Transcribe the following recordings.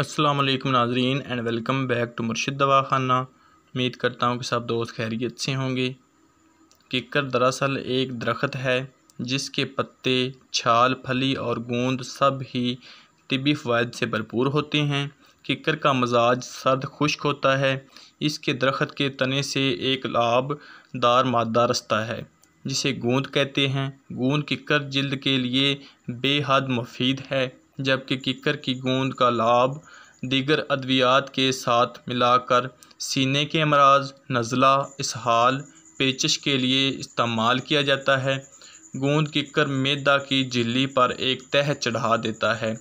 असलम नाजरीन and welcome back to मुर्शिद दवा खाना उम्मीद करता हूँ कि सब दोस्त खैरियत से होंगे किकर दरअसल एक दरख्त है जिसके पत्ते छाल फली और गूंद सब ही तबी फ़वाद से भरपूर होते हैं किकर का मजाज सर्द खुश्क होता है इसके दरख्त के तने से एक लाभदार मादा रस्ता है जिसे गोंद कहते हैं गूंद किकर जल्द के लिए बेहद मुफीद है जबकि किकर की गूंद का लाभ दीगर अद्वियात के साथ मिलाकर सीने के अमराज नज़ला इसहाल पेचिश के लिए इस्तेमाल किया जाता है गूंद किकर मैदा की झिल्ली पर एक तह चढ़ा देता है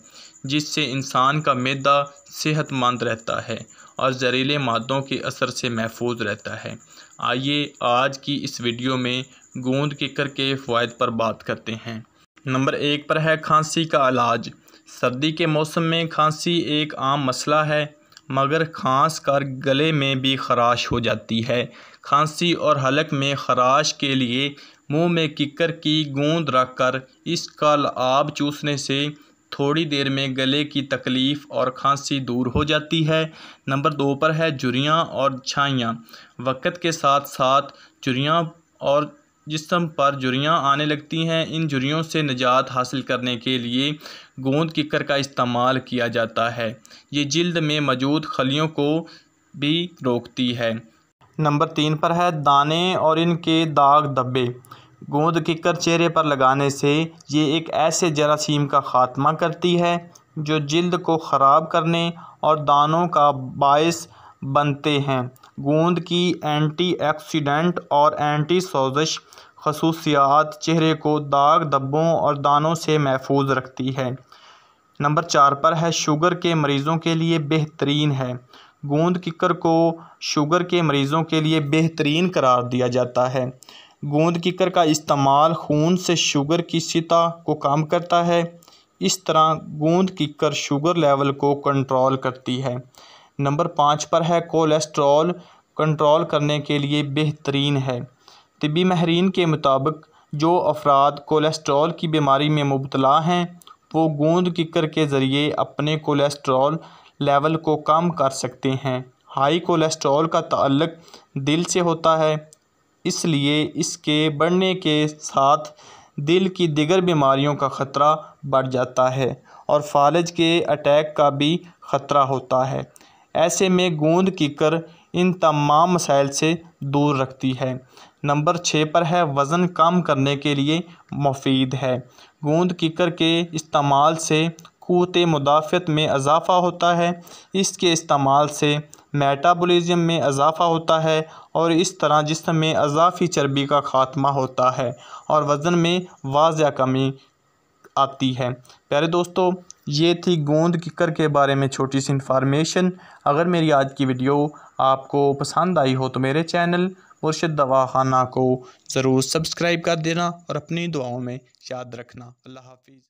जिससे इंसान का मैदा सेहतमंद रहता है और जहरीले मादों के असर से महफूज रहता है आइए आज की इस वीडियो में गूंद किकर के फायद पर बात करते हैं नंबर एक पर है खांसी का इलाज सर्दी के मौसम में खांसी एक आम मसला है मगर ख़ास कर गले में भी ख़राश हो जाती है खांसी और हलक में ख़राश के लिए मुंह में किकर की गूंद रख कर इसका आब चूसने से थोड़ी देर में गले की तकलीफ़ और खांसी दूर हो जाती है नंबर दो पर है जुरियाँ और छाइयाँ वक़्त के साथ साथ जुरियाँ और जिसम पर झुरियाँ आने लगती हैं इन झुरियों से निजात हासिल करने के लिए गोंद किकर का इस्तेमाल किया जाता है ये जल्द में मौजूद खलियों को भी रोकती है नंबर तीन पर है दाने और इनके दाग धब्बे गोंद किकर चेहरे पर लगाने से ये एक ऐसे जरासीम का ख़ात्मा करती है जो जल्द को ख़राब करने और दानों का बायस बनते हैं गूंद की एंटीऑक्सीडेंट और एंटी सोज़श खसूसियात चेहरे को दाग दब्बों और दानों से महफूज रखती है नंबर चार पर है शुगर के मरीज़ों के लिए बेहतरीन है गोंद किकर को शुगर के मरीज़ों के लिए बेहतरीन करार दिया जाता है गोंद किकर का इस्तेमाल खून से शुगर की सतह को कम करता है इस तरह गोंद किकर शुगर लेवल को कंट्रोल करती है नंबर पाँच पर है कोलेस्ट्रॉल कंट्रोल करने के लिए बेहतरीन है तबी माहरीन के मुताबिक जो अफराद कोलेस्ट्रॉल की बीमारी में मुबतला हैं वो गोंद किकर के ज़रिए अपने कोलेस्ट्रॉल लेवल को कम कर सकते हैं हाई कोलेस्ट्रॉल का ताल्लक दिल से होता है इसलिए इसके बढ़ने के साथ दिल की दिगर बीमारियों का ख़तरा बढ़ जाता है और फालज के अटैक का भी ख़तरा होता है ऐसे में गोंद किकर इन तमाम मसाइल से दूर रखती है नंबर छः पर है वज़न कम करने के लिए मुफीद है गोंद किकर के इस्तेमाल से कुत मुदाफ़त में अजाफ़ा होता है इसके इस्तेमाल से मेटाबॉलिज्म में अजाफ़ा होता है और इस तरह जिसम में अजाफ़ी चर्बी का खात्मा होता है और वज़न में वाज कमी आती है प्यारे दोस्तों ये थी गोंद किकर के बारे में छोटी सी इन्फॉर्मेशन अगर मेरी आज की वीडियो आपको पसंद आई हो तो मेरे चैनल मुर्शद दवाखाना को ज़रूर सब्सक्राइब कर देना और अपनी दुआओं में याद रखना अल्लाह हाफिज़